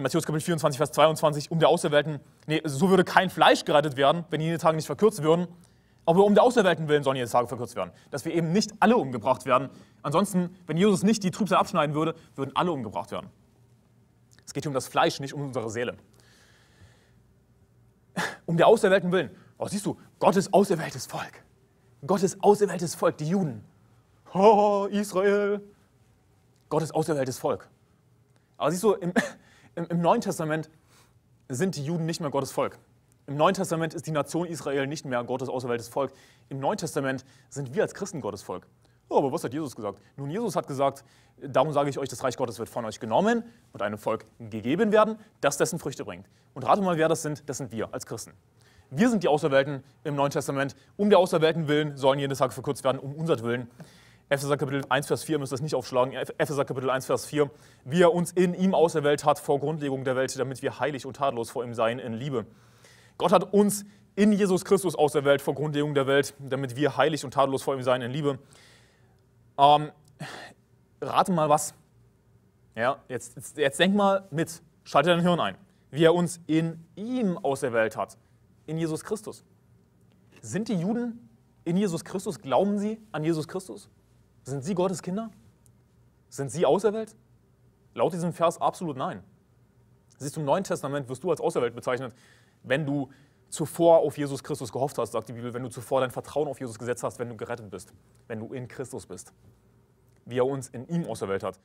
in Matthäus Kapitel 24, Vers 22, um der Auserwählten, nee, so würde kein Fleisch gerettet werden, wenn jene Tage nicht verkürzt würden. Aber um der Auserwählten willen sollen jene Tage verkürzt werden, dass wir eben nicht alle umgebracht werden. Ansonsten, wenn Jesus nicht die Trübsal abschneiden würde, würden alle umgebracht werden. Es geht hier um das Fleisch, nicht um unsere Seele. Um der Auserwählten willen. Oh, siehst du, Gottes auserwähltes Volk. Gottes auserwähltes Volk, die Juden. Oh, Israel. Gottes auserwähltes Volk. Aber siehst du, im, im Neuen Testament sind die Juden nicht mehr Gottes Volk. Im Neuen Testament ist die Nation Israel nicht mehr Gottes auserwähltes Volk. Im Neuen Testament sind wir als Christen Gottes Volk. Oh, aber was hat Jesus gesagt? Nun, Jesus hat gesagt, darum sage ich euch, das Reich Gottes wird von euch genommen und einem Volk gegeben werden, das dessen Früchte bringt. Und rate mal, wer das sind, das sind wir als Christen. Wir sind die Auserwählten im Neuen Testament. Um der Auserwählten willen sollen jeden Tag verkürzt werden, um unser Willen. Epheser Kapitel 1, Vers 4, müsst ihr das nicht aufschlagen. Epheser Kapitel 1, Vers 4, wie er uns in ihm auserwählt hat vor Grundlegung der Welt, damit wir heilig und tadellos vor ihm seien in Liebe. Gott hat uns in Jesus Christus auserwählt vor Grundlegung der Welt, damit wir heilig und tadellos vor ihm seien in Liebe. Ähm, rate mal was. Ja, jetzt, jetzt, jetzt denk mal mit, schalte dein Hirn ein. Wie er uns in ihm auserwählt hat, in Jesus Christus. Sind die Juden in Jesus Christus? Glauben sie an Jesus Christus? Sind Sie Gottes Kinder? Sind Sie auserwählt? Laut diesem Vers absolut nein. Siehst du, im Neuen Testament wirst du als auserwählt bezeichnet, wenn du zuvor auf Jesus Christus gehofft hast, sagt die Bibel, wenn du zuvor dein Vertrauen auf Jesus gesetzt hast, wenn du gerettet bist, wenn du in Christus bist, wie er uns in ihm auserwählt hat.